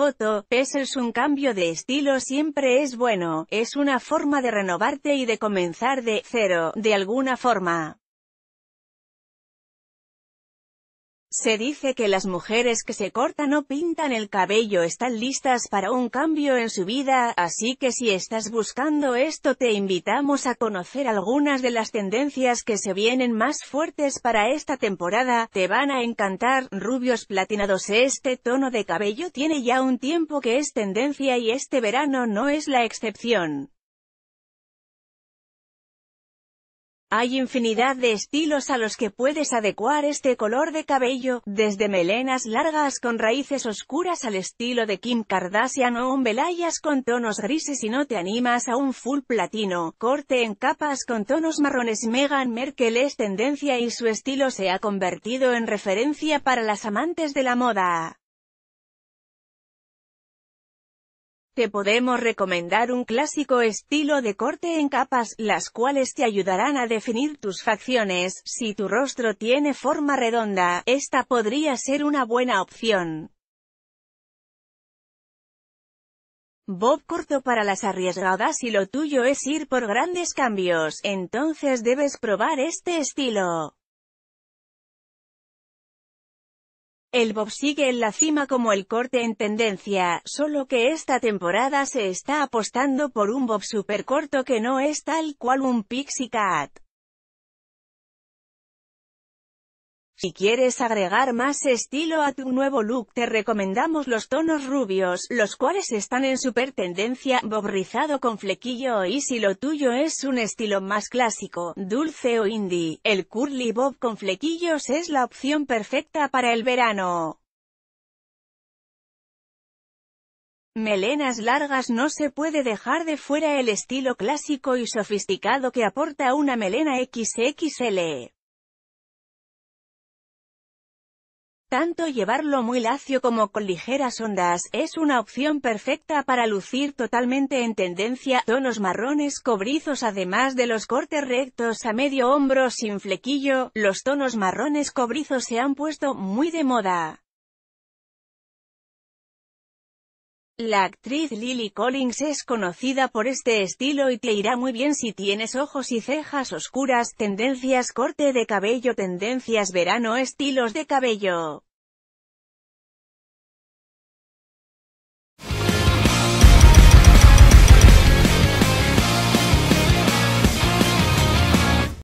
foto, es un cambio de estilo siempre es bueno, es una forma de renovarte y de comenzar de cero, de alguna forma. Se dice que las mujeres que se cortan o pintan el cabello están listas para un cambio en su vida, así que si estás buscando esto te invitamos a conocer algunas de las tendencias que se vienen más fuertes para esta temporada, te van a encantar, rubios platinados este tono de cabello tiene ya un tiempo que es tendencia y este verano no es la excepción. Hay infinidad de estilos a los que puedes adecuar este color de cabello, desde melenas largas con raíces oscuras al estilo de Kim Kardashian o umbelayas con tonos grises y no te animas a un full platino, corte en capas con tonos marrones Meghan Merkel es tendencia y su estilo se ha convertido en referencia para las amantes de la moda. Te podemos recomendar un clásico estilo de corte en capas, las cuales te ayudarán a definir tus facciones. Si tu rostro tiene forma redonda, esta podría ser una buena opción. Bob corto para las arriesgadas y lo tuyo es ir por grandes cambios, entonces debes probar este estilo. El bob sigue en la cima como el corte en tendencia, solo que esta temporada se está apostando por un bob super corto que no es tal cual un pixie cat. Si quieres agregar más estilo a tu nuevo look te recomendamos los tonos rubios, los cuales están en super tendencia, bob rizado con flequillo y si lo tuyo es un estilo más clásico, dulce o indie, el curly bob con flequillos es la opción perfecta para el verano. Melenas largas no se puede dejar de fuera el estilo clásico y sofisticado que aporta una melena XXL. Tanto llevarlo muy lacio como con ligeras ondas, es una opción perfecta para lucir totalmente en tendencia, tonos marrones cobrizos además de los cortes rectos a medio hombro sin flequillo, los tonos marrones cobrizos se han puesto muy de moda. La actriz Lily Collins es conocida por este estilo y te irá muy bien si tienes ojos y cejas oscuras, tendencias corte de cabello, tendencias verano, estilos de cabello.